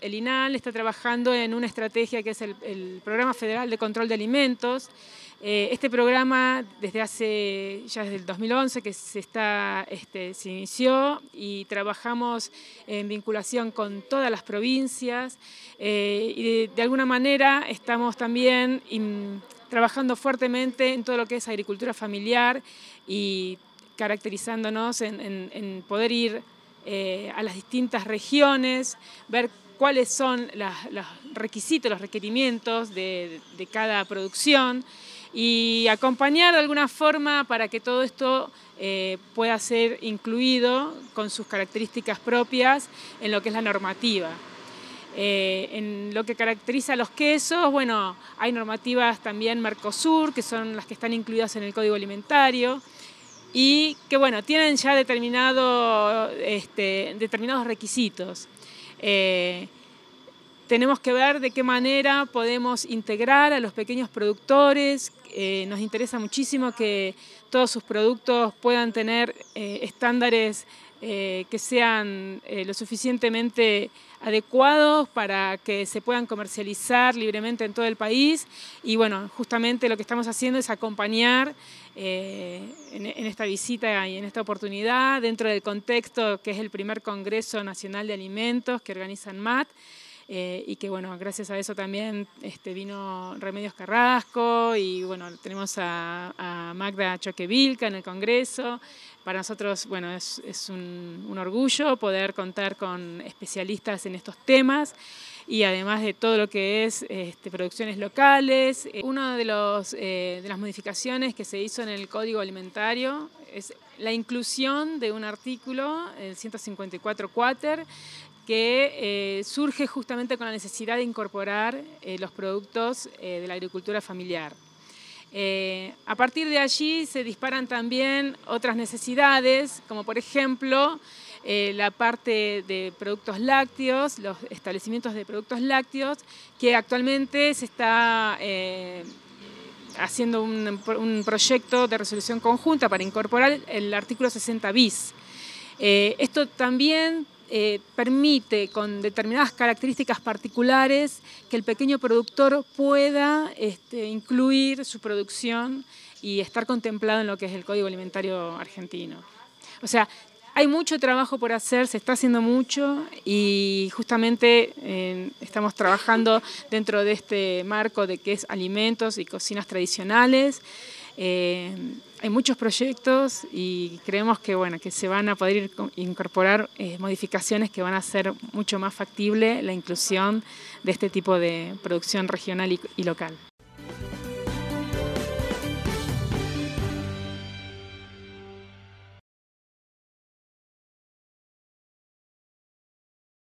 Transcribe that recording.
El INAL está trabajando en una estrategia que es el, Programa Federal de Control de Alimentos. Eh, este programa desde hace, ya desde el 2011 que se, está, este, inició y trabajamos en vinculación con todas las provincias eh, y de, alguna manera estamos también trabajando fuertemente en todo lo que es agricultura familiar y caracterizándonos en, en poder ir eh, a las distintas regiones, ver cuáles son los requisitos, los requerimientos de, cada producción y acompañar de alguna forma para que todo esto eh, pueda ser incluido con sus características propias en lo que es la normativa. Eh, en lo que caracteriza a los quesos, bueno, hay normativas también Mercosur, que son las que están incluidas en el Código Alimentario, y que bueno, tienen ya determinado, este, determinados requisitos. Eh, tenemos que ver de qué manera podemos integrar a los pequeños productores. Eh, nos interesa muchísimo que todos sus productos puedan tener eh, estándares eh, que sean eh, lo suficientemente adecuados para que se puedan comercializar libremente en todo el país. Y bueno, justamente lo que estamos haciendo es acompañar eh, en, esta visita y en esta oportunidad dentro del contexto que es el primer Congreso Nacional de Alimentos que organizan mat eh, y que bueno, gracias a eso también este, vino Remedios Carrasco y bueno, tenemos a, Magda Choquevilca en el Congreso. Para nosotros, bueno, es, un, orgullo poder contar con especialistas en estos temas y además de todo lo que es este, producciones locales. Eh, Una de, los, eh, de las modificaciones que se hizo en el Código Alimentario es la inclusión de un artículo, el 154 quater, que eh, surge justamente con la necesidad de incorporar eh, los productos eh, de la agricultura familiar. a partir de allí se disparan también otras necesidades, como por ejemplo la parte de productos lácteos, los establecimientos de productos lácteos, que actualmente se está haciendo un, proyecto de resolución conjunta para incorporar el artículo 60 bis. esto también eh, permite con determinadas características particulares que el pequeño productor pueda este, incluir su producción y estar contemplado en lo que es el Código Alimentario Argentino. O sea, hay mucho trabajo por hacer, se está haciendo mucho y justamente eh, estamos trabajando dentro de este marco de que es alimentos y cocinas tradicionales. Eh, hay muchos proyectos y creemos que, bueno, que se van a poder incorporar eh, modificaciones que van a hacer mucho más factible la inclusión de este tipo de producción regional y local.